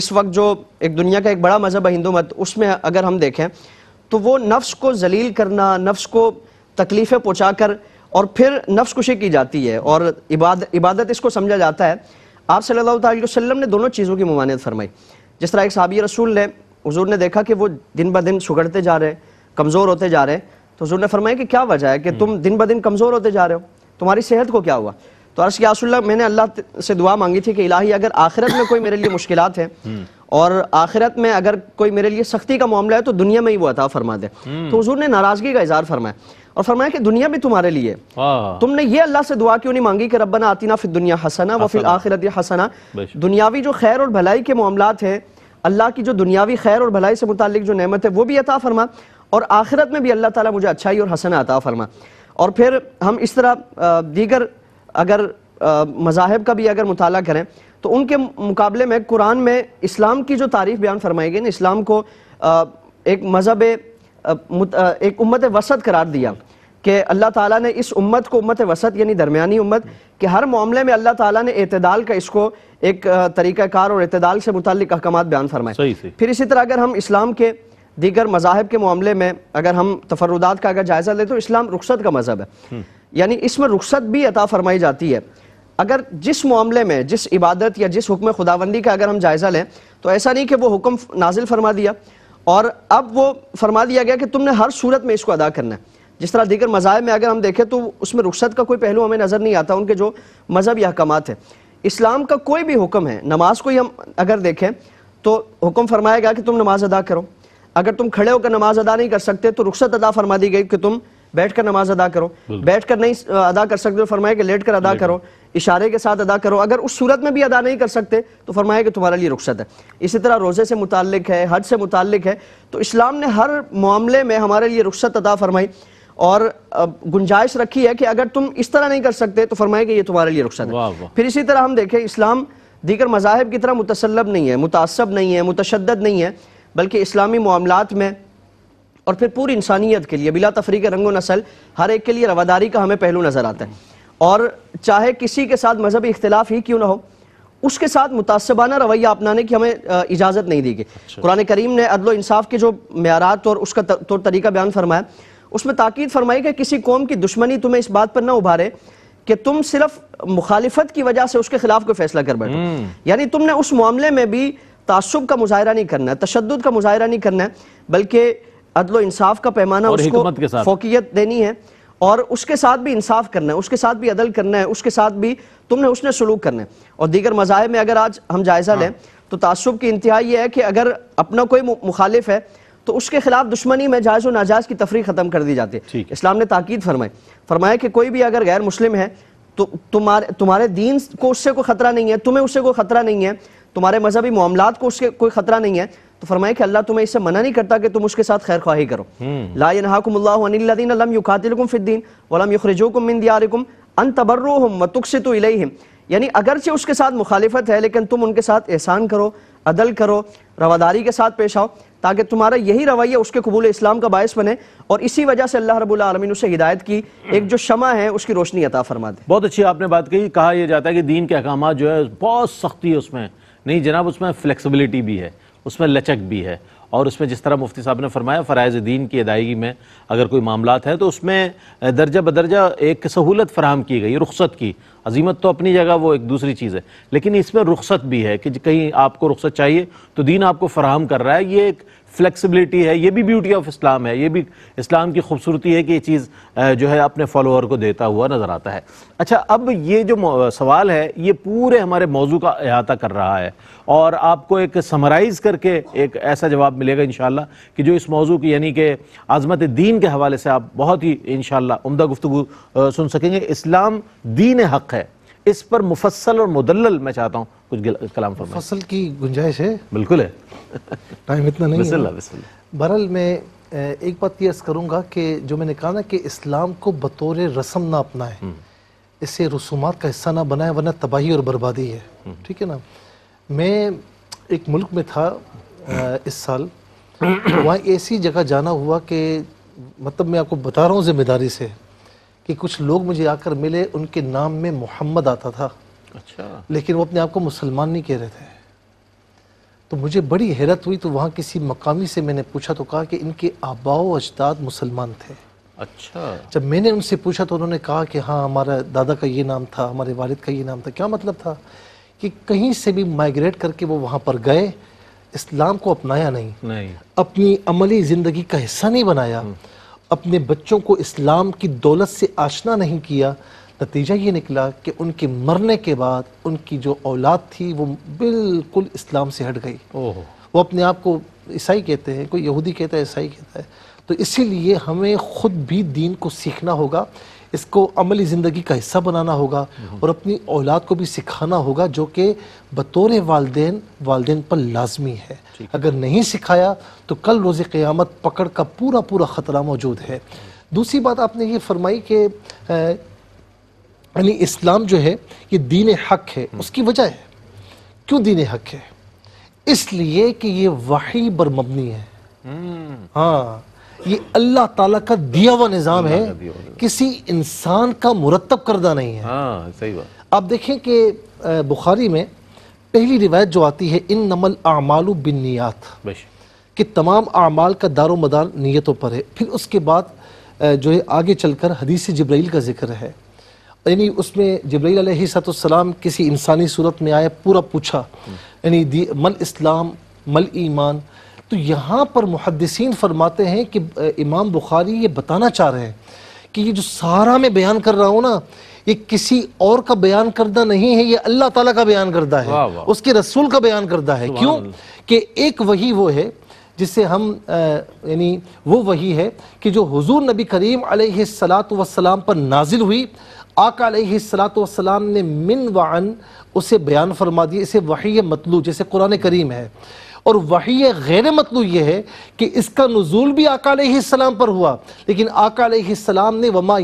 इस वक्त जो एक दुनिया का एक बड़ा मज़हब है हिंदू मत उसमें अगर हम देखें तो वो नफ्स को जलील करना नफ्स को तकलीफ़ें पहुँचा और फिर नफ्स कुशी की जाती है और इबाद इबादत इसको समझा जाता है आप सल्लल्लाहु अलैहि वसल्लम ने दोनों चीज़ों की ममानियत फरमाई जिस तरह एक सहाबी रसूल ने हजूर ने देखा कि वो दिन ब दिन सुगड़ते जा रहे हैं कमज़ोर होते जा रहे हैं तो हजूर ने फरमाया कि क्या वजह है कि तुम दिन ब दिन कमज़ोर होते जा रहे हो तुम्हारी सेहत को क्या हुआ तो अर्श यासुल्ला मैंने अल्लाह से दुआ मांगी थी कि इलाही अगर आखिरत में कोई मेरे लिए मुश्किल हैं और आखिरत में अगर कोई मेरे लिए सख्ती का मामला है तो दुनिया में ही वो अता फरमा दे तो हजूर हम्म। ने नाराजगी का इजहार फरमाया और फरमाया कि दुनिया भी तुम्हारे लिए तुमने ये अल्लाह से दुआ क्यों नहीं मांगी कि रब्बना आतीना फिर दुनिया हसना व फिर आखिरत हसना दुनियावी जो खैर और भलाई के मामला हैं अल्लाह की जो दुनियावी खैर और भलाई से मुतल जो नमत है वो भी अता फरमा और आखिरत में भी अल्लाह ताला मुझे अच्छाई और हसना अता फरमा और फिर हम इस तरह दीगर अगर मज़ाहब का भी अगर मुताल करें तो उनके मुकाबले में कुरान में इस्लाम की जो तारीफ बयान फरमाई गई ना इस्लाम को आ, एक मज़हब एक उम्मत वसत करार दिया कि अल्लाह ताला ने इस उम्मत को उम्मत वसत यानी दरमियानी उम्मत के हर मामले में अल्लाह ताला ने अतदाल का इसको एक तरीक़ाकार और अतदाल से मुतल अहकाम बयान फरमाए फिर इसी तरह अगर हम इस्लाम के दीगर मजाहब के मामले में अगर हम तफरदात का अगर जायज़ा लें तो इस्लाम रुख्सत का मज़हब है हम्म। यानी इसमें रुख्सत भी अता फरमाई जाती है अगर जिस मामले में जिस इबादत या जिस हुक्म खुदाबंदी का अगर हम जायज़ा लें तो ऐसा नहीं कि वो हुक्म नाजिल फरमा दिया और अब वो फरमा दिया गया कि तुमने हर सूरत में इसको अदा करना है जिस तरह दीगर मजाब में अगर हम देखें तो उसमें रुख्सत का कोई पहलू हमें नज़र नहीं आता उनके जो या अहकाम है इस्लाम का कोई भी हुक्म है नमाज को ही हम अगर देखें तो हुक्म फरमाया गया कि तुम नमाज अदा करो अगर तुम खड़े होकर नमाज अदा नहीं कर सकते तो रुख्सत अदा फरमा दी गई कि तुम बैठ कर नमाज अदा करो बैठ कर नहीं अदा कर सकते तो फरमाया कि लेट कर अदा करो इशारे के साथ अदा करो अगर उस सूरत में भी अदा नहीं कर सकते तो फरमाया कि तुम्हारे लिए रुख्सत है इसी तरह रोज़े से मुतक है हज से मुतक है तो इस्लाम ने हर मामले में हमारे लिए रुख्सत अदा फरमाई और गुंजाइश रखी है कि अगर तुम इस तरह नहीं कर सकते तो फरमाए कि ये तुम्हारे लिए रुख्सत है फिर इसी तरह हम देखें इस्लाम दीगर मजाहब की तरह मुतसलब नहीं है मुतासब नहीं है मुतशद नहीं है बल्कि इस्लामी मामलों में और फिर पूरी इंसानियत के लिए बिला तफरी के रंगो नसल हर एक के लिए रवादारी का हमें पहलू नज़र आता है और चाहे किसी के साथ मजहबी इख्तलाफ ही क्यों ना हो उसके साथ मुतासबाना रवैया अपनाने की हमें इजाज़त नहीं दी गई अच्छा। कुरान करीम ने अदल इंसाफ के जो मैारात और उसका तौर तरीका बयान फरमाया उसमें ताक़द फरमाई कि किसी कौम की दुश्मनी तुम्हें इस बात पर ना उभारे कि तुम सिर्फ मुखालिफत की वजह से उसके खिलाफ कोई फैसला कर बैठो हम्म। यानी तुमने उस मामले में भी तासुब का मुजाहरा नहीं करना है तशद का मुजाहरा नहीं करना है बल्कि अदल इंसाफ का पैमाना उसको फोकियत देनी है और उसके साथ भी इंसाफ करना है उसके साथ भी अदल करना है उसके साथ भी तुमने उसने सलूक करना है और दीगर मजाब में अगर आज हम जायज़ा लें हाँ। तो तसब की इंतहा यह है कि अगर अपना कोई मुखालिफ है तो उसके खिलाफ दुश्मनी में जायज़ व नाजायज़ की तफरी ख़त्म कर दी जाती है इस्लाम ने ताकीद फरमाई फरमाया कि कोई भी अगर गैर मुस्लिम है तो तुम्हारे तुम्हारे दीन को उससे कोई ख़तरा नहीं है तुम्हें उससे कोई ख़तरा नहीं है तुम्हारे मजहबी मामला को उसके कोई ख़तरा नहीं है तो फरमाया कि अल्लाह तुम्हें इससे मना नहीं करता कि तुम उसके साथ खैर ख्वाही करो हम्म। ला यनहाकुम युकातिलकुम फिद्दीन उसके साथ मुखालिफत है लेकिन तुम उनके साथ एहसान करो अदल करो रवादारी के साथ पेश आओ ताकि तुम्हारा यही रवैया उसके कबूल इस्लाम का बायस बने और इसी वजह से अल्लाह रबुल आलमीन उसे हिदायत की एक जो शमा है उसकी रोशनी अता फरमा दे बहुत अच्छी आपने बात कही कहा यह जाता है कि दीन के अहकाम जो है बहुत सख्ती है उसमें नहीं जनाब उसमें फ्लेक्सिबिलिटी भी है उसमें लचक भी है और उसमें जिस तरह मुफ्ती साहब ने फरमाया फ़रज़ दीन की अदायगी में अगर कोई मामला है तो उसमें दर्जा बदर्जा एक सहूलत फराम की गई रुख्सत की अजीमत तो अपनी जगह वो एक दूसरी चीज़ है लेकिन इसमें रुख्सत भी है कि कहीं आपको रुख्सत चाहिए तो दीन आपको फराहम कर रहा है ये एक फ्लेक्सिबिलिटी है ये भी ब्यूटी ऑफ इस्लाम है ये भी इस्लाम की खूबसूरती है कि ये चीज़ जो है अपने फॉलोअर को देता हुआ नज़र आता है अच्छा अब ये जो सवाल है ये पूरे हमारे मौजू का अहाता कर रहा है और आपको एक समराइज़ करके एक ऐसा जवाब मिलेगा इन कि जो इस मौजू की यानी कि आज़मत दीन के हवाले से आप बहुत ही इन शाला उमदा गुफ्तु सुन सकेंगे इस्लाम दीन हक़ है इस पर मुफसल और मुदल मैं चाहता हूँ कुछ कलाम फसल की गुंजाइश है बिल्कुल है टाइम इतना नहीं बिस्मिल्लाह बिस्मिल्लाह बरल मैं एक बात यह अर्ज़ करूँगा कि जो मैंने कहा ना कि इस्लाम को बतौर रस्म ना अपनाएं हम्म। इसे रसूमात का हिस्सा ना बनाए वरना तबाही और बर्बादी है हम्म। ठीक है ना मैं एक मुल्क में था इस साल *coughs* वहाँ ऐसी जगह जाना हुआ कि मतलब मैं आपको बता रहा हूँ जिम्मेदारी से कि कुछ लोग मुझे आकर मिले उनके नाम में मोहम्मद आता था अच्छा लेकिन वो अपने आप को मुसलमान नहीं कह रहे थे तो मुझे बड़ी हैरत हुई तो वहाँ किसी मकामी से मैंने पूछा तो कहा कि इनके आबाओ अजदाद मुसलमान थे अच्छा जब मैंने उनसे पूछा तो उन्होंने कहा कि हाँ हमारा दादा का ये नाम था हमारे वालिद का ये नाम था क्या मतलब था कि कहीं से भी माइग्रेट करके वो वहाँ पर गए इस्लाम को अपनाया नहीं, नहीं। अपनी अमली ज़िंदगी का हिस्सा नहीं बनाया हम्म। अपने बच्चों को इस्लाम की दौलत से आशना नहीं किया नतीजा ये निकला कि उनके मरने के बाद उनकी जो औलाद थी वो बिल्कुल इस्लाम से हट गई वो अपने आप को ईसाई कहते हैं कोई यहूदी कहता है ईसाई कहता है तो इसीलिए हमें ख़ुद भी दीन को सीखना होगा इसको अमली ज़िंदगी का हिस्सा बनाना होगा और अपनी औलाद को भी सिखाना होगा जो कि बतौर वालदेन वालदेन पर लाजमी है अगर नहीं सिखाया तो कल रोज़ क़्यामत पकड़ का पूरा पूरा ख़तरा मौजूद है दूसरी बात आपने ये फरमाई कि यानी इस्लाम जो है ये दीन हक है हम्म। उसकी वजह है क्यों दीन हक है इसलिए कि ये वाही पर मबनी है हम्म। हाँ ये अल्लाह ताला का दिया हुआ निज़ाम है किसी इंसान का मुरतब करदा नहीं है हाँ सही बात आप देखें कि बुखारी में पहली रिवायत जो आती है इन नमल आमाल बिन नियात कि तमाम अमाल का दारो मदार नीयतों पर है फिर उसके बाद जो है आगे चलकर हदीस जब्राइल का जिक्र है यानी उसमें जब्राइल सलाम किसी इंसानी सूरत में आए पूरा पूछा हम्म। यानी मल इस्लाम मल ईमान तो यहाँ पर मुहदसिन फरमाते हैं कि इमाम बुखारी ये बताना चाह रहे हैं कि ये जो सारा मैं बयान कर रहा हूँ ना ये किसी और का बयान करदा नहीं है ये अल्लाह ताला का बयान करदा है उसके रसूल का बयान करदा है क्यों कि एक वही वो है जिससे हम यानी वो वही है कि जो हुजूर नबी करीम सलात वसलाम पर नाजिल हुई आका सलात वसलाम ने मिन वन उसे बयान फरमा दिया इसे वही मतलू जैसे कुरान करीम है और वही गैर मतलू ये है कि इसका नजूल भी आकाम पर हुआ लेकिन आकाम ने वमा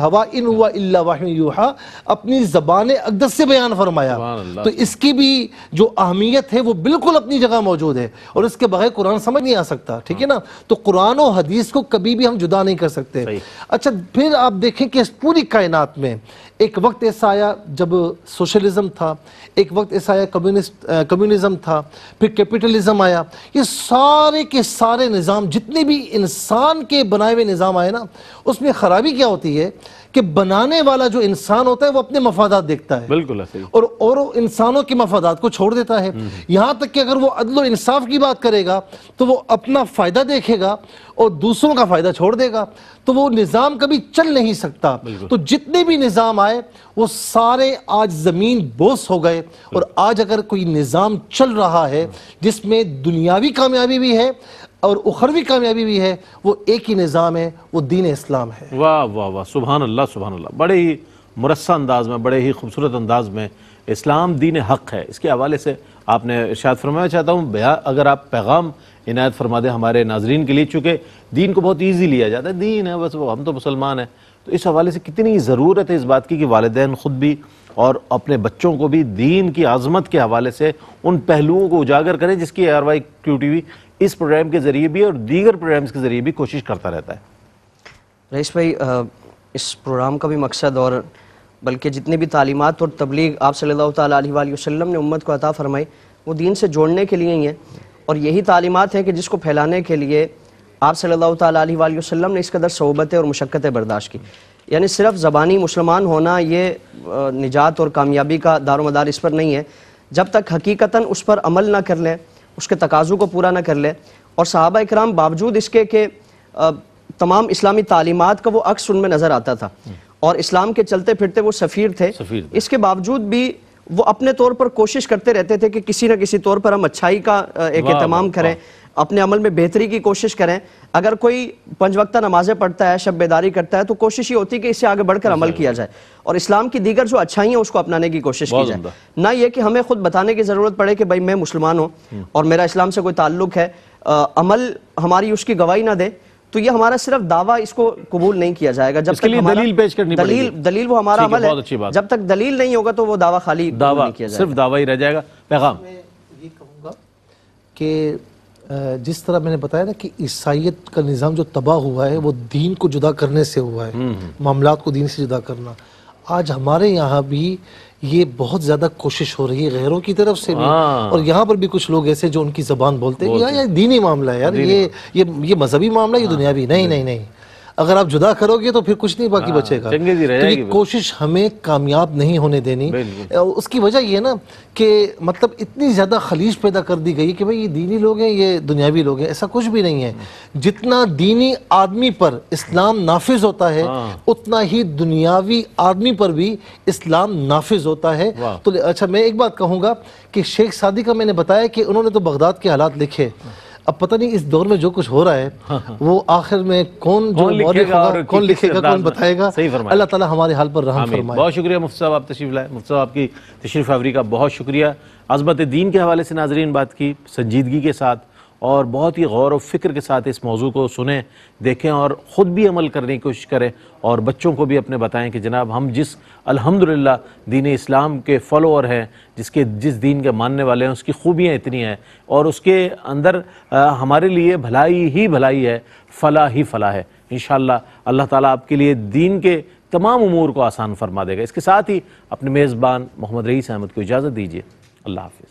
हवा अपनी ज़बान अकदस से बयान फरमाया तो इसकी भी जो अहमियत है वो बिल्कुल अपनी जगह मौजूद है और इसके बगैर कुरान समझ नहीं आ सकता ठीक है ना तो कुरान और हदीस को कभी भी हम जुदा नहीं कर सकते अच्छा फिर आप देखें कि इस पूरी कायनात में एक वक्त ऐसा आया जब सोशलिज्म था एक वक्त ऐसा आया कम्युनिस्ट कम्युनिज्म था फिर कैपिटलिज्म आया ये सारे के सारे निज़ाम जितने भी इंसान के बनाए हुए निज़ाम आए ना उसमें ख़राबी क्या होती है कि बनाने वाला जो इंसान होता है वो अपने मफादात देखता है बिल्कुल और और इंसानों के मफादात को छोड़ देता है हम्म। यहाँ तक कि अगर वो अदल इंसाफ की बात करेगा तो वो अपना फ़ायदा देखेगा और दूसरों का फ़ायदा छोड़ देगा तो वो निज़ाम कभी चल नहीं सकता तो जितने भी निज़ाम आए वो सारे आज ज़मीन बोस हो गए और आज अगर कोई निज़ाम चल रहा है जिसमें दुनियावी कामयाबी भी है और उखरवी कामयाबी भी है वो एक ही निज़ाम है वो दीन इस्लाम है वाह वाह वाह सुबहान अल्लाह सुबहान अल्लाह बड़े ही मुरस्सा अंदाज में बड़े ही खूबसूरत अंदाज में इस्लाम दीन हक है इसके हवाले से आपने इर्शाद फरमाया चाहता हूँ अगर आप पैगाम इनायत फरमा दें हमारे नाजरीन के लिए चूँकि दीन को बहुत ईजी लिया जाता है दीन है बस वो हम तो मुसलमान हैं तो इस हवाले से कितनी ज़रूरत है इस बात की कि वालदे ख़ुद भी और अपने बच्चों को भी दीन की आज़मत के हवाले से उन पहलुओं को उजागर करें जिसकी R Y Q T V इस प्रोग्राम के ज़रिए भी और दीगर प्रोग्राम्स के ज़रिए भी कोशिश करता रहता है रईस भाई इस प्रोग्राम का भी मकसद और बल्कि जितने भी तालीमत और तबलीग आप सल्लल्लाहु अलैहि वसल्लम ने उम्मत को अता फरमाई वो दीन से जोड़ने के लिए ही है और यही तालीमत हैं कि जिसको फैलाने के लिए आप सल्लल्लाहु अलैहि वसल्लम ने इस कदर सोबतें और मशक्क़तें बर्दाश्त की यानी सिर्फ ज़बानी मुसलमान होना ये निजात और कामयाबी का दारोमदार इस पर नहीं है जब तक हकीकता उस पर अमल ना कर लें उसके तकाज़ों को पूरा ना कर ले और सहाबा कराम बावजूद इसके के तमाम इस्लामी तालीमत का वो अक्स उनमें नज़र आता था हम्म। और इस्लाम के चलते फिरते वो सफ़ीर थे इसके बावजूद भी वो अपने तौर पर कोशिश करते रहते थे कि किसी ना किसी तौर पर हम अच्छाई का एक एहतमाम करें अपने अमल में बेहतरी की कोशिश करें अगर कोई पंचवक्ता नमाजें पढ़ता है शब बेदारी करता है तो कोशिश ये होती है कि इससे आगे बढ़कर अमल किया जाए और इस्लाम की दीगर जो अच्छाई है उसको अपनाने की कोशिश की जाए ना ये कि हमें खुद बताने की ज़रूरत पड़े कि भाई मैं मुसलमान हूँ और मेरा इस्लाम से कोई ताल्लुक है आ, अमल हमारी उसकी गवाही ना दे तो ये हमारा सिर्फ दावा इसको कबूल नहीं किया जाएगा जब तक दलील पेश करनी दलील दलील वो हमारा अमल है जब तक दलील नहीं होगा तो वो दावा खाली दावा किया जाएगा सिर्फ दावा ही रह जाएगा पैगाम ये कहूँगा कि जिस तरह मैंने बताया ना कि ईसाइत का निज़ाम जो तबाह हुआ है वो दीन को जुदा करने से हुआ है हम्म, हम्म। मामला को दीन से जुदा करना आज हमारे यहाँ भी ये बहुत ज्यादा कोशिश हो रही है गैरों की तरफ से भी हाँ। और यहाँ पर भी कुछ लोग ऐसे जो उनकी जबान बोलते हैं यार ये दीनी मामला है यार ये ये ये मजहबी मामला ये दुनियावी नहीं नहीं नहीं अगर आप जुदा करोगे तो फिर कुछ नहीं बाकी हाँ, बचेगा तो ये कोशिश हमें कामयाब नहीं होने देनी उसकी वजह ये ना कि मतलब इतनी ज़्यादा खलीज पैदा कर दी गई कि भाई ये दीनी लोग हैं ये दुनियावी लोग हैं ऐसा कुछ भी नहीं है जितना दीनी आदमी पर इस्लाम नाफिज होता है हाँ। उतना ही दुनियावी आदमी पर भी इस्लाम नाफिज होता है तो अच्छा मैं एक बात कहूँगा कि शेख सादी का मैंने बताया कि उन्होंने तो बगदाद के हालात लिखे अब पता नहीं इस दौर में जो कुछ हो रहा है हाँ।, हाँ। वो आखिर में कौन जो लिखेगा और कौन लिखेगा कौन बताएगा सही अल्लाह ताला हमारे हाल पर रहम फरमाए बहुत शुक्रिया मुफ्त साहब आप तशरीफ लाए मुफ्त साहब आपकी तशरीफ आवरी का बहुत शुक्रिया अजमत दीन के हवाले से नाजरीन बात की संजीदगी के साथ और बहुत ही गौर व फिक्र के साथ इस मौजू को सुने देखें और ख़ुद भी अमल करने की कोशिश करें और बच्चों को भी अपने बताएं कि जनाब हम जिस अल्हम्दुलिल्लाह दीन इस्लाम के फॉलोअर हैं जिसके जिस दीन के मानने वाले हैं उसकी खूबियाँ इतनी हैं और उसके अंदर आ, हमारे लिए भलाई ही भलाई है फ़ला ही फ़ला है इन अल्लाह ताली आपके लिए दीन के तमाम उमूर को आसान फरमा देगा इसके साथ ही अपने मेज़बान मोहम्मद रईस अहमद को इजाज़त दीजिए अल्लाह हाफि